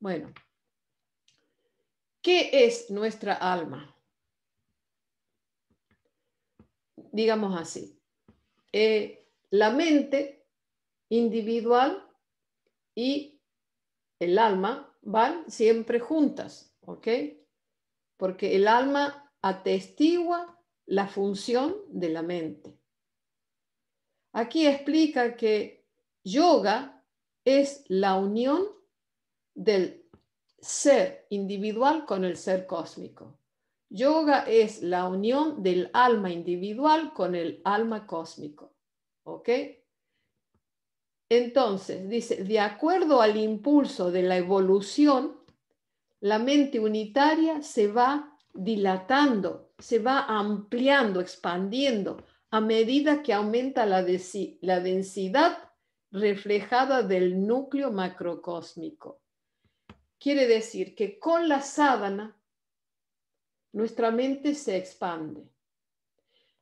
Bueno, ¿qué es nuestra alma? Digamos así, eh, la mente individual y el alma van siempre juntas, ¿ok? Porque el alma atestigua la función de la mente. Aquí explica que yoga es la unión del ser individual con el ser cósmico. Yoga es la unión del alma individual con el alma cósmico. ¿Ok? Entonces, dice, de acuerdo al impulso de la evolución, la mente unitaria se va dilatando, se va ampliando, expandiendo a medida que aumenta la, la densidad reflejada del núcleo macrocósmico. Quiere decir que con la sábana nuestra mente se expande.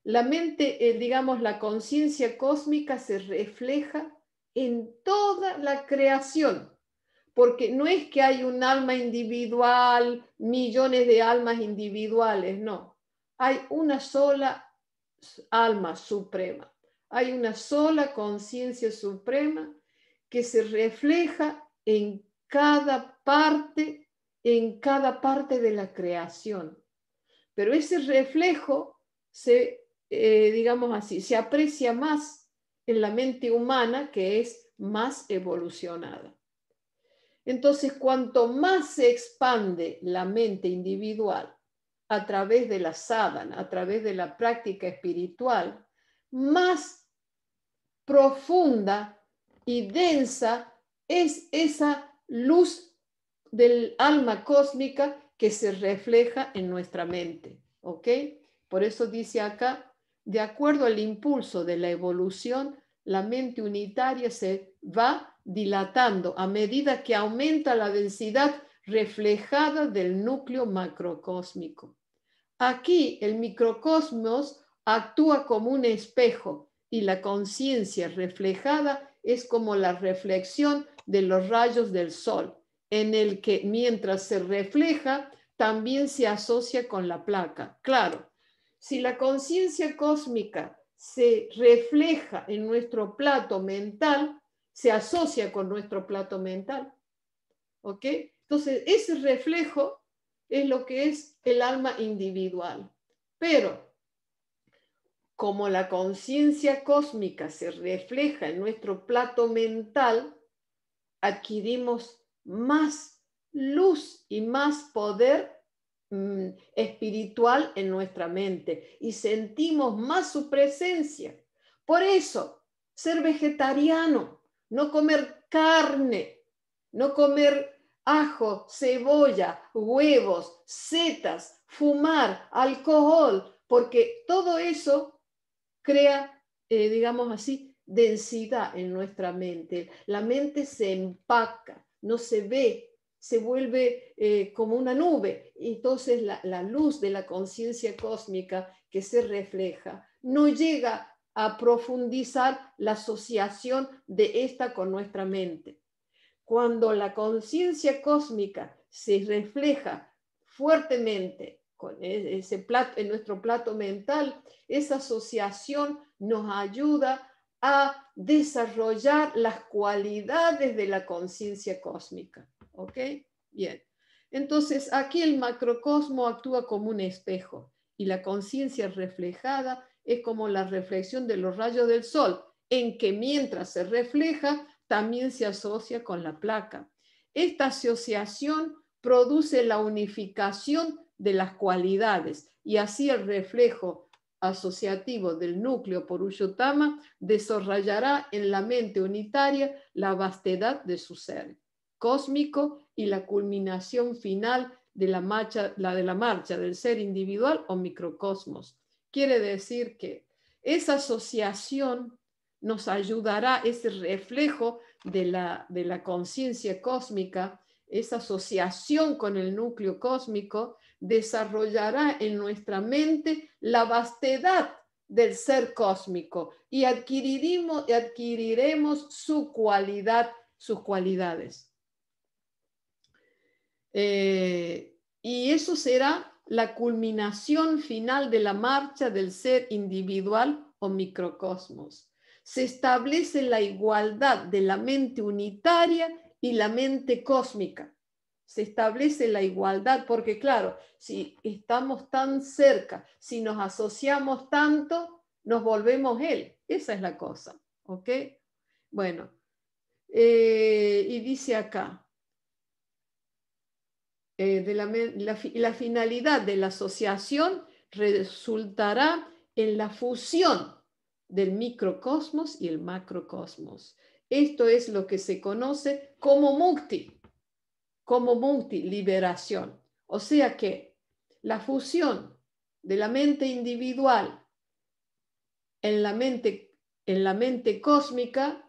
La mente, eh, digamos, la conciencia cósmica se refleja en toda la creación, porque no es que hay un alma individual, millones de almas individuales, no. Hay una sola alma suprema, hay una sola conciencia suprema que se refleja en cada parte, en cada parte de la creación. Pero ese reflejo se, eh, digamos así, se aprecia más en la mente humana que es más evolucionada. Entonces, cuanto más se expande la mente individual a través de la sadhana, a través de la práctica espiritual, más profunda y densa es esa luz del alma cósmica que se refleja en nuestra mente. ¿Ok? Por eso dice acá, de acuerdo al impulso de la evolución, la mente unitaria se va dilatando a medida que aumenta la densidad reflejada del núcleo macrocósmico. Aquí el microcosmos actúa como un espejo y la conciencia reflejada es como la reflexión de los rayos del sol, en el que mientras se refleja, también se asocia con la placa. Claro, si la conciencia cósmica se refleja en nuestro plato mental, se asocia con nuestro plato mental. ¿Ok? Entonces, ese reflejo es lo que es el alma individual. Pero, como la conciencia cósmica se refleja en nuestro plato mental, adquirimos más luz y más poder mm, espiritual en nuestra mente y sentimos más su presencia. Por eso, ser vegetariano, no comer carne, no comer ajo, cebolla, huevos, setas, fumar, alcohol, porque todo eso crea, eh, digamos así, densidad en nuestra mente. La mente se empaca, no se ve, se vuelve eh, como una nube. Entonces la, luz de la conciencia cósmica que se refleja no llega a profundizar la asociación de esta con nuestra mente. Cuando la conciencia cósmica se refleja fuertemente e-, en nuestro plato mental, esa asociación nos ayuda a a desarrollar las cualidades de la conciencia cósmica. ¿Ok? Bien. Entonces, aquí el macrocosmo actúa como un espejo y la conciencia reflejada es como la reflexión de los rayos del sol, en que mientras se refleja, también se asocia con la placa. Esta asociación produce la unificación de las cualidades y así el reflejo asociativo del núcleo por Uyutama desarrollará en la mente unitaria la vastedad de su ser cósmico y la culminación final de la, marcha, de la marcha del ser individual o microcosmos. Quiere decir que esa asociación nos ayudará, ese reflejo de la conciencia cósmica, esa asociación con el núcleo cósmico, desarrollará en nuestra mente la vastedad del ser cósmico y adquiriremos, su cualidad, sus cualidades. Eh, y eso será la culminación final de la marcha del ser individual o microcosmos. Se establece la igualdad de la mente unitaria y la mente cósmica se establece la igualdad, porque claro, si estamos tan cerca, si nos asociamos tanto, nos volvemos él. Esa es la cosa, ¿ok? Bueno, eh, y dice acá, eh, la, la finalidad de la asociación resultará en la fusión del microcosmos y el macrocosmos. Esto es lo que se conoce como mukti como multiliberación. O sea que la fusión de la mente individual en la mente, en la mente cósmica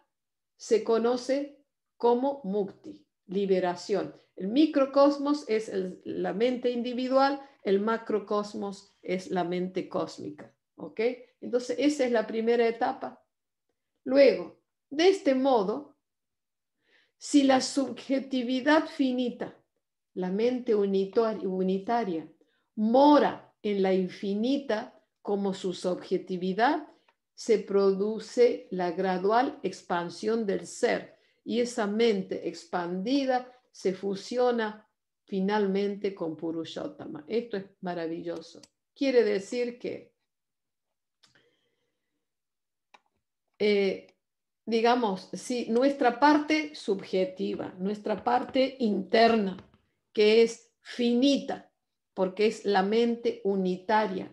se conoce como multi liberación. El microcosmos es la mente individual, el macrocosmos es la mente cósmica. ¿ok? Entonces, esa es la primera etapa. Luego, de este modo, si la subjetividad finita, la mente unitaria, mora en la infinita como su subjetividad, se produce la gradual expansión del ser y esa mente expandida se fusiona finalmente con Purushottama. Esto es maravilloso. Quiere decir que eh, digamos, sí, nuestra parte subjetiva, nuestra parte interna, que es finita, porque es la mente unitaria,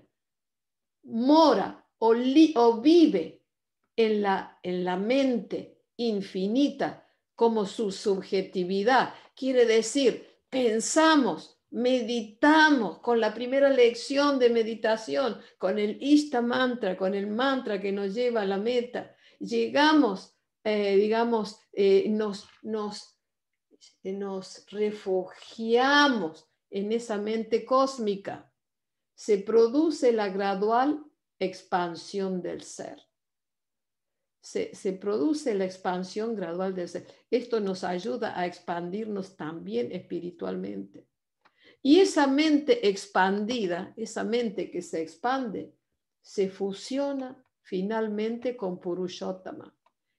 mora o, vive en la, en la mente infinita como su subjetividad. Quiere decir, pensamos, meditamos con la primera lección de meditación, con el Ishta Mantra, con el mantra que nos lleva a la meta, llegamos, eh, digamos, eh, eh, nos, refugiamos en esa mente cósmica, se produce la gradual expansión del ser. Se, se, produce la expansión gradual del ser. Esto nos ayuda a expandirnos también espiritualmente. Y esa mente expandida, esa mente que se expande, se fusiona finalmente con Purushottama.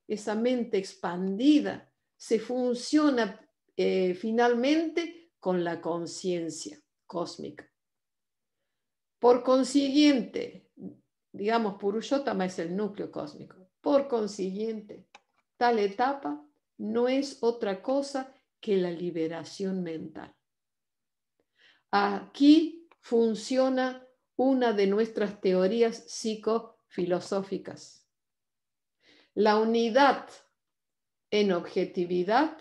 Esa mente expandida se funciona eh, finalmente con la conciencia cósmica. Por consiguiente, digamos, Purushottama es el núcleo cósmico. Por consiguiente, tal etapa no es otra cosa que la liberación mental. Aquí funciona una de nuestras teorías psico filosóficas. La unidad en objetividad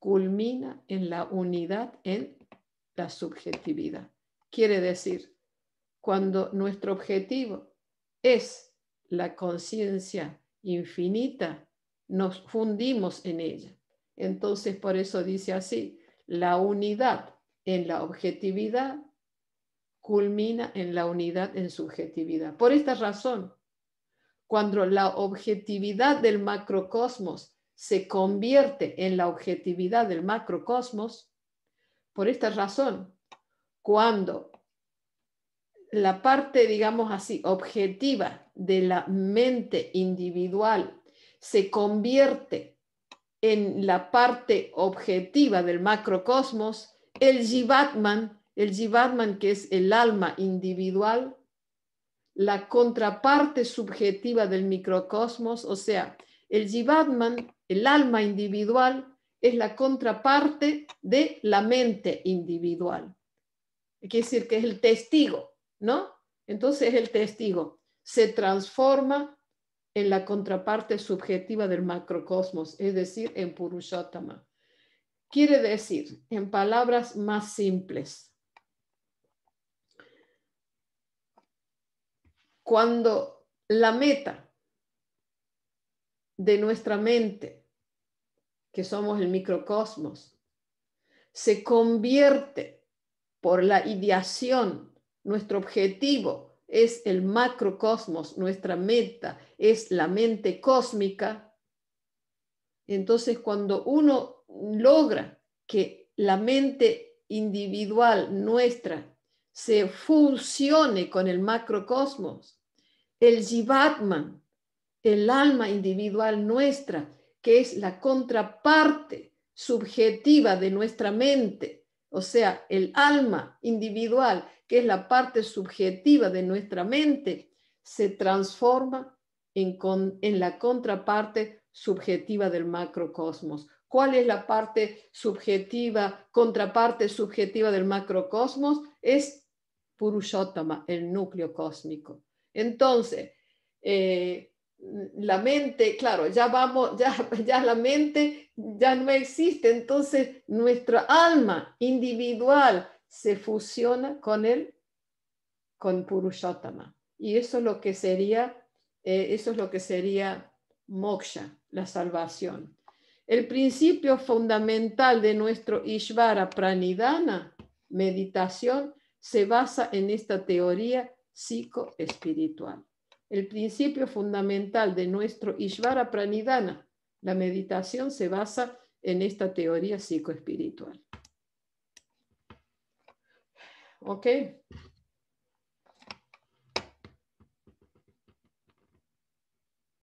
culmina en la unidad en la subjetividad. Quiere decir, cuando nuestro objetivo es la conciencia infinita, nos fundimos en ella. Entonces, por eso dice así, la unidad en la objetividad culmina en la unidad en subjetividad. Por esta razón, cuando la objetividad del macrocosmos se convierte en la objetividad del macrocosmos, por esta razón, cuando la parte, digamos así, objetiva de la mente individual se convierte en la parte objetiva del macrocosmos, el Jivatman, el Jivatman que es el alma individual, la contraparte subjetiva del microcosmos, o sea, el Jivatman, el alma individual, es la contraparte de la mente individual. Quiere decir que es el testigo, ¿no? Entonces el testigo se transforma en la contraparte subjetiva del macrocosmos, es decir, en Purushottama. Quiere decir, en palabras más simples, cuando la meta de nuestra mente, que somos el microcosmos, se convierte por la ideación, nuestro objetivo es el macrocosmos, nuestra meta es la mente cósmica, entonces cuando uno logra que la mente individual nuestra se fusione con el macrocosmos, el Jivatman, el alma individual nuestra, que es la contraparte subjetiva de nuestra mente, o sea, el alma individual, que es la parte subjetiva de nuestra mente, se transforma en, en la contraparte subjetiva del macrocosmos. ¿Cuál es la parte subjetiva, contraparte subjetiva del macrocosmos? Es Purushottama, el núcleo cósmico. Entonces, eh, la mente, claro, ya vamos, ya, la mente ya no existe, entonces nuestra alma individual se fusiona con él, con Purushottama. Y eso es lo que sería, eh, eso es lo que sería moksha, la salvación. El principio fundamental de nuestro Ishvara Pranidhana, meditación, se basa en esta teoría psicoespiritual. El principio fundamental de nuestro Ishvara Pranidhana, la meditación, se basa en esta teoría psicoespiritual. ¿Ok?